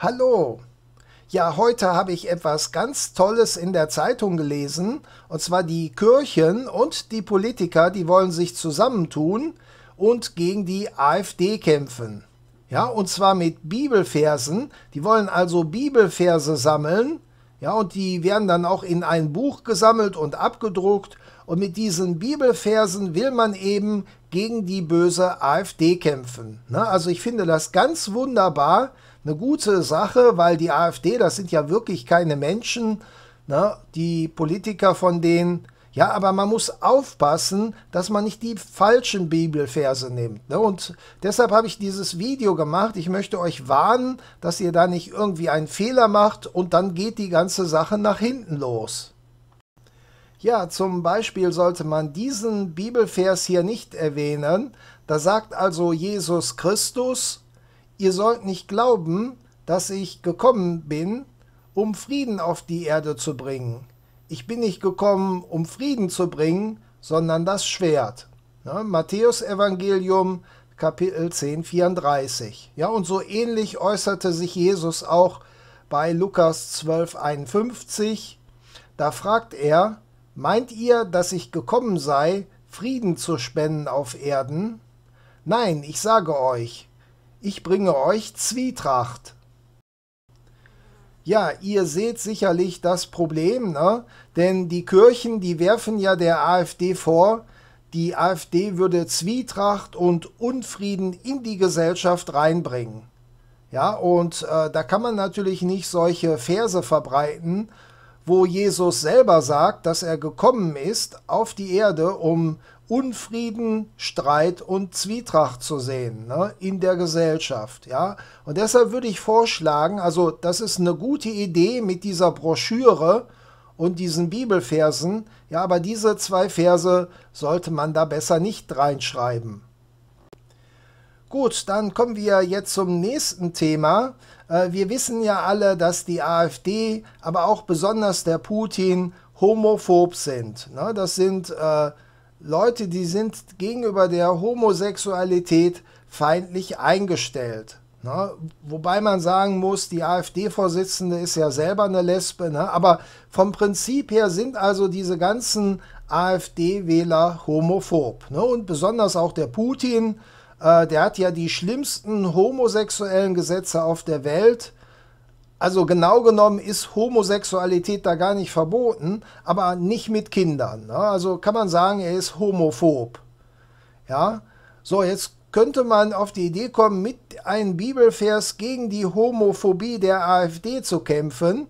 Hallo. Ja, heute habe ich etwas ganz Tolles in der Zeitung gelesen, und zwar die Kirchen und die Politiker, die wollen sich zusammentun und gegen die AfD kämpfen. Ja, und zwar mit Bibelversen. Die wollen also Bibelverse sammeln. Ja, und die werden dann auch in ein Buch gesammelt und abgedruckt. Und mit diesen Bibelversen will man eben gegen die böse AfD kämpfen. Ne? Also ich finde das ganz wunderbar, eine gute Sache, weil die AfD, das sind ja wirklich keine Menschen, ne? die Politiker von denen. Ja, aber man muss aufpassen, dass man nicht die falschen Bibelverse nimmt. Ne? Und deshalb habe ich dieses Video gemacht. Ich möchte euch warnen, dass ihr da nicht irgendwie einen Fehler macht und dann geht die ganze Sache nach hinten los. Ja, zum Beispiel sollte man diesen Bibelvers hier nicht erwähnen. Da sagt also Jesus Christus, ihr sollt nicht glauben, dass ich gekommen bin, um Frieden auf die Erde zu bringen. Ich bin nicht gekommen, um Frieden zu bringen, sondern das Schwert. Ja, ne, Matthäus Evangelium Kapitel 10, 34. Ja, und so ähnlich äußerte sich Jesus auch bei Lukas 12, 51. Da fragt er, meint ihr, dass ich gekommen sei, Frieden zu spenden auf Erden? Nein, ich sage euch, ich bringe euch Zwietracht. Ja, ihr seht sicherlich das Problem, ne? denn die Kirchen, die werfen ja der AfD vor, die AfD würde Zwietracht und Unfrieden in die Gesellschaft reinbringen. Ja, und äh, da kann man natürlich nicht solche Verse verbreiten, wo Jesus selber sagt, dass er gekommen ist auf die Erde, um Unfrieden, Streit und Zwietracht zu sehen ne, in der Gesellschaft. Ja? Und deshalb würde ich vorschlagen, also das ist eine gute Idee mit dieser Broschüre und diesen Bibelversen, ja, aber diese zwei Verse sollte man da besser nicht reinschreiben. Gut, dann kommen wir jetzt zum nächsten Thema. Äh, wir wissen ja alle, dass die AfD, aber auch besonders der Putin homophob sind. Ne. Das sind äh, Leute, die sind gegenüber der Homosexualität feindlich eingestellt. Ne? Wobei man sagen muss, die AfD-Vorsitzende ist ja selber eine Lesbe, ne? aber vom Prinzip her sind also diese ganzen AfD-Wähler homophob. Ne? Und besonders auch der Putin, äh, der hat ja die schlimmsten homosexuellen Gesetze auf der Welt also genau genommen ist Homosexualität da gar nicht verboten, aber nicht mit Kindern. Ne? Also kann man sagen, er ist homophob. Ja, so jetzt könnte man auf die Idee kommen, mit einem Bibelvers gegen die Homophobie der AfD zu kämpfen,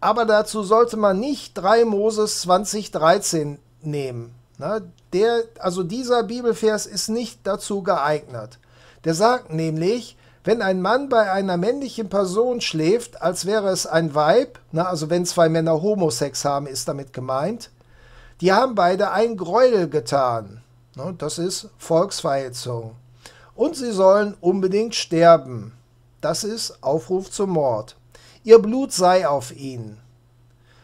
aber dazu sollte man nicht 3 Moses 2013 nehmen. Ne? Der, also dieser Bibelvers ist nicht dazu geeignet. Der sagt nämlich, wenn ein Mann bei einer männlichen Person schläft, als wäre es ein Weib, na, also wenn zwei Männer Homosex haben, ist damit gemeint, die haben beide ein Gräuel getan. Na, das ist Volksverhetzung. Und sie sollen unbedingt sterben. Das ist Aufruf zum Mord. Ihr Blut sei auf ihnen.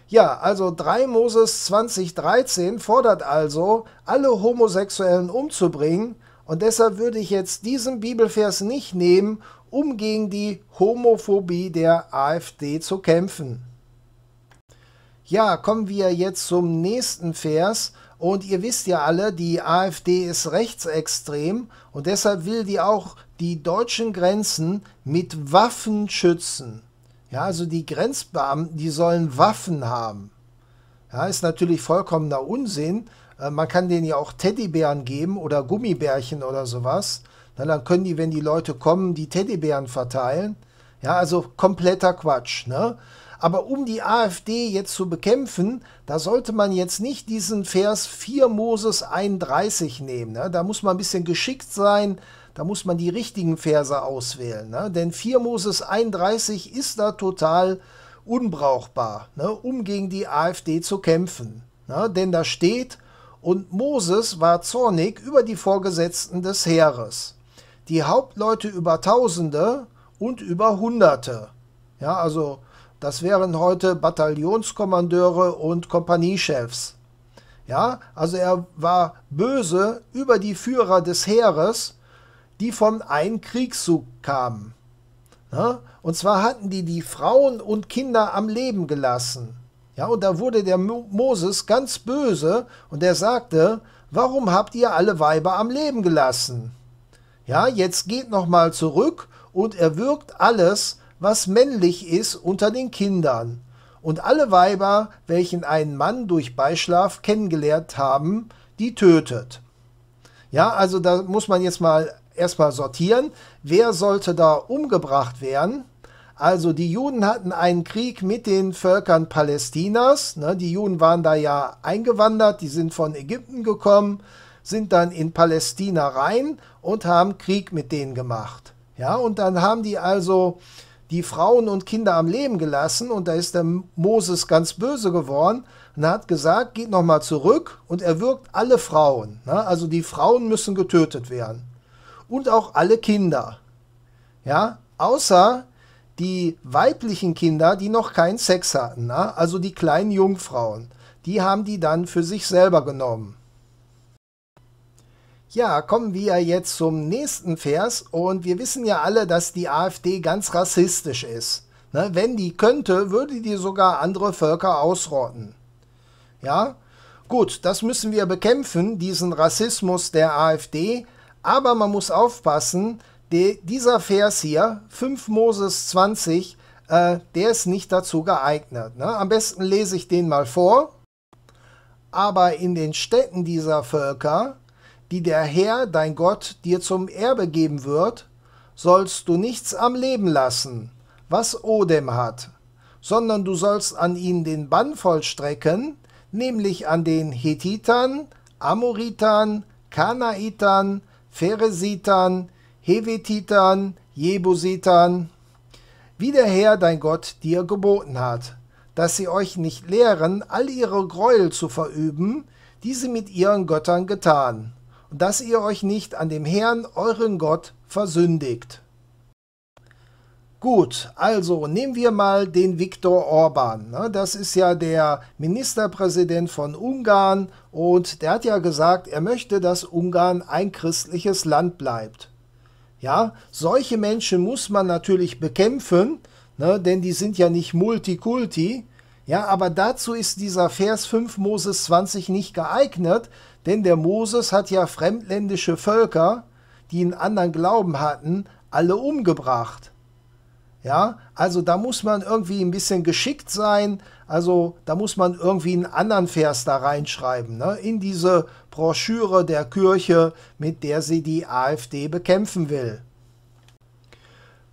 Ja, also 3 Moses 2013 fordert also, alle Homosexuellen umzubringen, und deshalb würde ich jetzt diesen Bibelvers nicht nehmen, um gegen die Homophobie der AfD zu kämpfen. Ja, kommen wir jetzt zum nächsten Vers. Und ihr wisst ja alle, die AfD ist rechtsextrem und deshalb will die auch die deutschen Grenzen mit Waffen schützen. Ja, also die Grenzbeamten, die sollen Waffen haben. Ja, ist natürlich vollkommener Unsinn, äh, man kann denen ja auch Teddybären geben oder Gummibärchen oder sowas. Na, dann können die, wenn die Leute kommen, die Teddybären verteilen. Ja, also kompletter Quatsch. Ne? Aber um die AfD jetzt zu bekämpfen, da sollte man jetzt nicht diesen Vers 4 Moses 31 nehmen. Ne? Da muss man ein bisschen geschickt sein, da muss man die richtigen Verse auswählen. Ne? Denn 4 Moses 31 ist da total unbrauchbar, ne? um gegen die AfD zu kämpfen. Ne? Denn da steht, und Moses war zornig über die Vorgesetzten des Heeres, die Hauptleute über Tausende und über Hunderte. Ja, also das wären heute Bataillonskommandeure und Kompaniechefs. Ja, also er war böse über die Führer des Heeres, die von einem Kriegszug kamen. Ja, ne? und zwar hatten die die Frauen und Kinder am Leben gelassen ja, und da wurde der Mo Moses ganz böse und er sagte, warum habt ihr alle Weiber am Leben gelassen? Ja, jetzt geht nochmal zurück und erwürgt alles, was männlich ist unter den Kindern. Und alle Weiber, welchen einen Mann durch Beischlaf kennengelernt haben, die tötet. Ja, also da muss man jetzt mal erstmal sortieren. Wer sollte da umgebracht werden? Also die Juden hatten einen Krieg mit den Völkern Palästinas. Ne? Die Juden waren da ja eingewandert, die sind von Ägypten gekommen, sind dann in Palästina rein und haben Krieg mit denen gemacht. Ja, und dann haben die also die Frauen und Kinder am Leben gelassen und da ist der Moses ganz böse geworden und hat gesagt, geht nochmal zurück und erwürgt alle Frauen. Ne? Also die Frauen müssen getötet werden und auch alle Kinder. Ja, außer die weiblichen Kinder, die noch keinen Sex hatten, na? also die kleinen Jungfrauen, die haben die dann für sich selber genommen. Ja, kommen wir jetzt zum nächsten Vers und wir wissen ja alle, dass die AfD ganz rassistisch ist. Ne? Wenn die könnte, würde die sogar andere Völker ausrotten. Ja, gut, das müssen wir bekämpfen, diesen Rassismus der AfD, aber man muss aufpassen, de, dieser Vers hier, 5 Moses 20, äh, der ist nicht dazu geeignet. Ne? Am besten lese ich den mal vor. Aber in den Städten dieser Völker, die der Herr, dein Gott, dir zum Erbe geben wird, sollst du nichts am Leben lassen, was Odem hat, sondern du sollst an ihnen den Bann vollstrecken, nämlich an den Hethitern, Amoritern, Kanaitern, Pheresitern, Hevetitan, Jebusitan, wie der Herr dein Gott dir geboten hat, dass sie euch nicht lehren, all ihre Gräuel zu verüben, die sie mit ihren Göttern getan, und dass ihr euch nicht an dem Herrn, euren Gott, versündigt. Gut, also nehmen wir mal den Viktor Orban. Ne? Das ist ja der Ministerpräsident von Ungarn und der hat ja gesagt, er möchte, dass Ungarn ein christliches Land bleibt. Ja, solche Menschen muss man natürlich bekämpfen, ne, denn die sind ja nicht Multikulti. Ja, aber dazu ist dieser Vers 5 Moses 20 nicht geeignet, denn der Moses hat ja fremdländische Völker, die einen anderen Glauben hatten, alle umgebracht. Ja, also da muss man irgendwie ein bisschen geschickt sein. Also da muss man irgendwie einen anderen Vers da reinschreiben, ne? in diese Broschüre der Kirche, mit der sie die AfD bekämpfen will.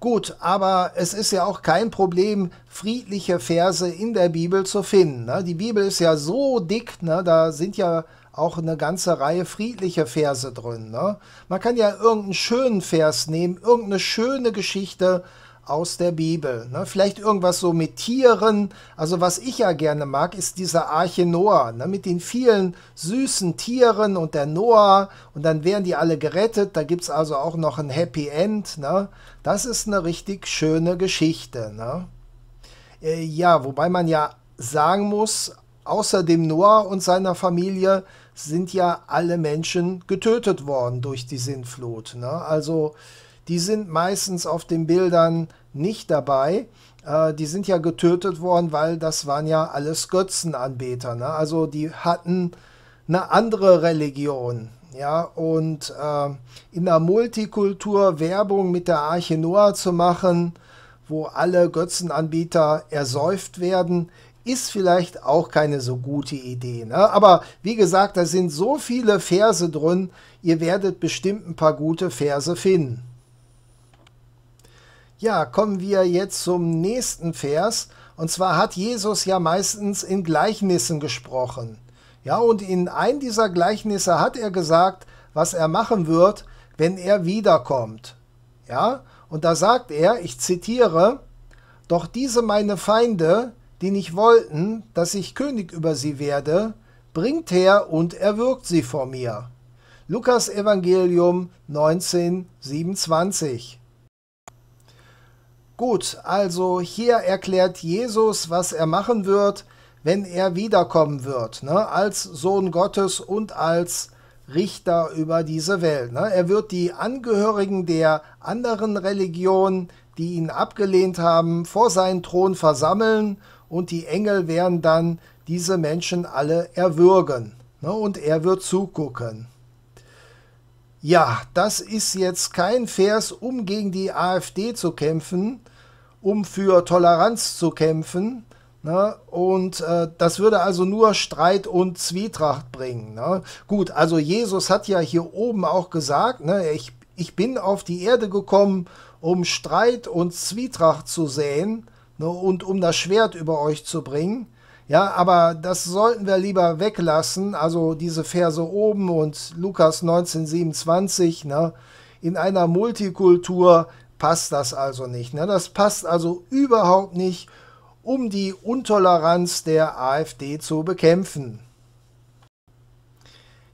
Gut, aber es ist ja auch kein Problem, friedliche Verse in der Bibel zu finden. Ne? Die Bibel ist ja so dick, ne? da sind ja auch eine ganze Reihe friedlicher Verse drin. Ne? Man kann ja irgendeinen schönen Vers nehmen, irgendeine schöne Geschichte, aus der Bibel. Ne? Vielleicht irgendwas so mit Tieren. Also was ich ja gerne mag, ist dieser Arche Noah ne? mit den vielen süßen Tieren und der Noah. Und dann werden die alle gerettet. Da gibt es also auch noch ein Happy End. Ne? Das ist eine richtig schöne Geschichte. Ne? Äh, ja, wobei man ja sagen muss, außer dem Noah und seiner Familie sind ja alle Menschen getötet worden durch die Sintflut. Ne? Also die sind meistens auf den Bildern nicht dabei. Äh, die sind ja getötet worden, weil das waren ja alles Götzenanbeter. Ne? Also die hatten eine andere Religion. Ja, und äh, in der Multikultur Werbung mit der Arche Noah zu machen, wo alle Götzenanbieter ersäuft werden, ist vielleicht auch keine so gute Idee. Ne? Aber wie gesagt, da sind so viele Verse drin, ihr werdet bestimmt ein paar gute Verse finden. Ja, kommen wir jetzt zum nächsten Vers. Und zwar hat Jesus ja meistens in Gleichnissen gesprochen. Ja, und in einem dieser Gleichnisse hat er gesagt, was er machen wird, wenn er wiederkommt. Ja, und da sagt er, ich zitiere, Doch diese meine Feinde, die nicht wollten, dass ich König über sie werde, bringt her und erwürgt sie vor mir. Lukas Evangelium 19, 27. Gut, also hier erklärt Jesus, was er machen wird, wenn er wiederkommen wird, ne? als Sohn Gottes und als Richter über diese Welt. Ne? Er wird die Angehörigen der anderen Religionen, die ihn abgelehnt haben, vor seinen Thron versammeln und die Engel werden dann diese Menschen alle erwürgen. Ne? Und er wird zugucken ja, das ist jetzt kein Vers, um gegen die AfD zu kämpfen, um für Toleranz zu kämpfen. Ne? Und äh, das würde also nur Streit und Zwietracht bringen. Ne? Gut, also Jesus hat ja hier oben auch gesagt, ne, ich, ich bin auf die Erde gekommen, um Streit und Zwietracht zu säen ne, und um das Schwert über euch zu bringen. Ja, aber das sollten wir lieber weglassen. Also diese Verse oben und Lukas 1927. Ne? In einer Multikultur passt das also nicht. Ne? Das passt also überhaupt nicht, um die Untoleranz der AfD zu bekämpfen.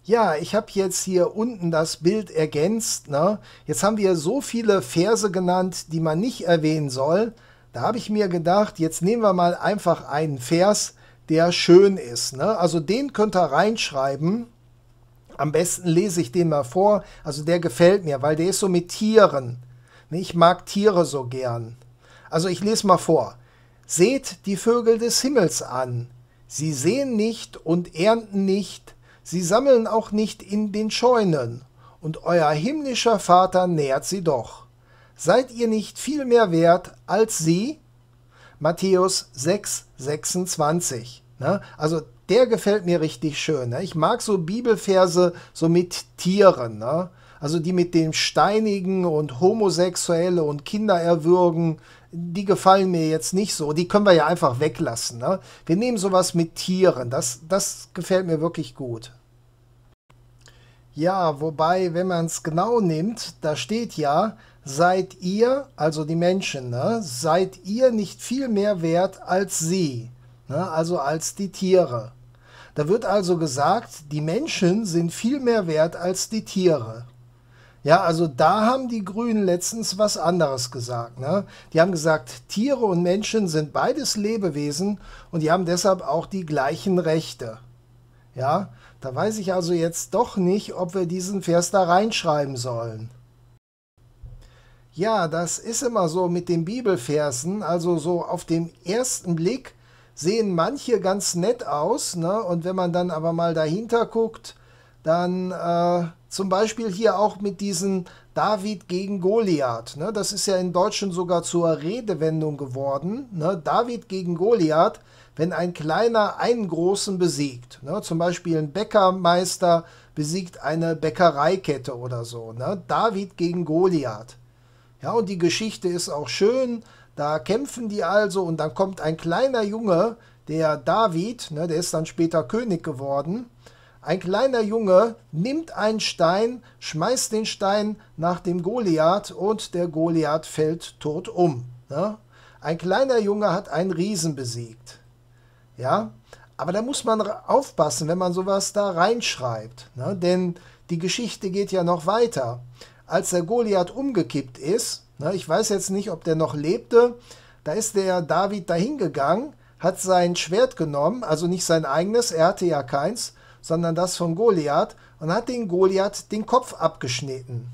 Ja, ich habe jetzt hier unten das Bild ergänzt. Ne? Jetzt haben wir so viele Verse genannt, die man nicht erwähnen soll. Da habe ich mir gedacht, jetzt nehmen wir mal einfach einen Vers, der schön ist. Ne? Also den könnt ihr reinschreiben. Am besten lese ich den mal vor. Also der gefällt mir, weil der ist so mit Tieren. Ne, ich mag Tiere so gern. Also ich lese mal vor. Seht die Vögel des Himmels an. Sie sehen nicht und ernten nicht. Sie sammeln auch nicht in den Scheunen. Und euer himmlischer Vater nährt sie doch. Seid ihr nicht viel mehr wert als sie? Matthäus 6, 26. Ne? Also der gefällt mir richtig schön. Ne? Ich mag so Bibelverse so mit Tieren. Ne? Also die mit dem Steinigen und Homosexuelle und Kinder erwürgen, die gefallen mir jetzt nicht so. Die können wir ja einfach weglassen. Ne? Wir nehmen sowas mit Tieren. Das, das gefällt mir wirklich gut. Ja, wobei, wenn man es genau nimmt, da steht ja, seid ihr, also die Menschen, ne, seid ihr nicht viel mehr wert als sie, ne, also als die Tiere. Da wird also gesagt, die Menschen sind viel mehr wert als die Tiere. Ja, also da haben die Grünen letztens was anderes gesagt. Ne? Die haben gesagt, Tiere und Menschen sind beides Lebewesen und die haben deshalb auch die gleichen Rechte. Ja, da weiß ich also jetzt doch nicht, ob wir diesen Vers da reinschreiben sollen. Ja, das ist immer so mit den Bibelversen. Also so auf den ersten Blick sehen manche ganz nett aus. Ne? Und wenn man dann aber mal dahinter guckt, dann äh, zum Beispiel hier auch mit diesen David gegen Goliath. Ne? Das ist ja in Deutschen sogar zur Redewendung geworden. Ne? David gegen Goliath, wenn ein kleiner einen großen besiegt. Ne? Zum Beispiel ein Bäckermeister besiegt eine Bäckereikette oder so. Ne? David gegen Goliath. Ja, und die Geschichte ist auch schön. Da kämpfen die also und dann kommt ein kleiner Junge, der David, ne, der ist dann später König geworden. Ein kleiner Junge nimmt einen Stein, schmeißt den Stein nach dem Goliath und der Goliath fällt tot um. Ne? Ein kleiner Junge hat einen Riesen besiegt. Ja, aber da muss man aufpassen, wenn man sowas da reinschreibt, ne? denn die Geschichte geht ja noch weiter als der Goliath umgekippt ist, ne, ich weiß jetzt nicht, ob der noch lebte, da ist der David dahingegangen, hat sein Schwert genommen, also nicht sein eigenes, er hatte ja keins, sondern das von Goliath und hat den Goliath den Kopf abgeschnitten.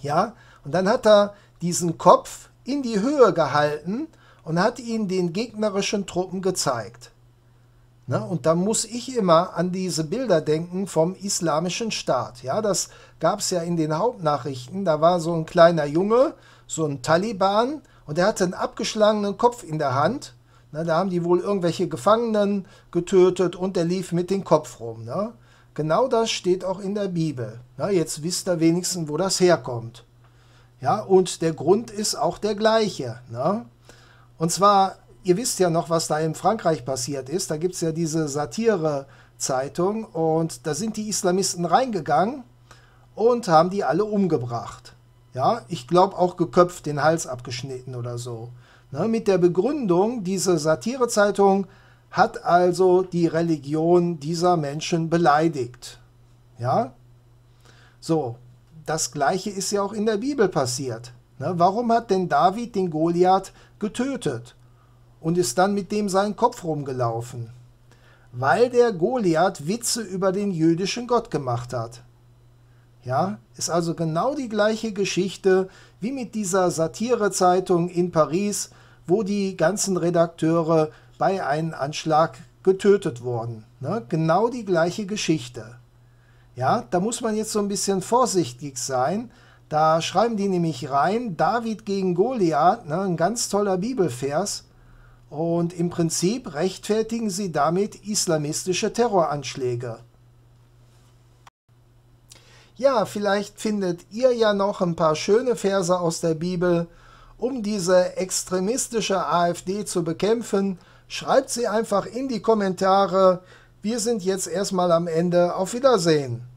Ja, und dann hat er diesen Kopf in die Höhe gehalten und hat ihn den gegnerischen Truppen gezeigt. Ne? Und da muss ich immer an diese Bilder denken vom islamischen Staat. Ja, das gab es ja in den Hauptnachrichten. Da war so ein kleiner Junge, so ein Taliban, und der hatte einen abgeschlagenen Kopf in der Hand. Ne? Da haben die wohl irgendwelche Gefangenen getötet und der lief mit dem Kopf rum. Ne? Genau das steht auch in der Bibel. Na, jetzt wisst ihr wenigstens, wo das herkommt. Ja, und der Grund ist auch der gleiche. Ne? Und zwar ihr wisst ja noch, was da in Frankreich passiert ist. Da gibt es ja diese Satire-Zeitung und da sind die Islamisten reingegangen und haben die alle umgebracht. Ja, ich glaube auch geköpft, den Hals abgeschnitten oder so. Ne, mit der Begründung, diese Satire-Zeitung hat also die Religion dieser Menschen beleidigt. Ja? So, das gleiche ist ja auch in der Bibel passiert. Ne, warum hat denn David den Goliath getötet? und ist dann mit dem seinen Kopf rumgelaufen, weil der Goliath Witze über den jüdischen Gott gemacht hat. Ja, ist also genau die gleiche Geschichte wie mit dieser Satirezeitung in Paris, wo die ganzen Redakteure bei einem Anschlag getötet wurden. Ne? Genau die gleiche Geschichte. Ja, da muss man jetzt so ein bisschen vorsichtig sein. Da schreiben die nämlich rein, David gegen Goliath, ne, ein ganz toller Bibelvers. Und im Prinzip rechtfertigen sie damit islamistische Terroranschläge. Ja, vielleicht findet ihr ja noch ein paar schöne Verse aus der Bibel. Um diese extremistische AfD zu bekämpfen, schreibt sie einfach in die Kommentare. Wir sind jetzt erstmal am Ende. Auf Wiedersehen.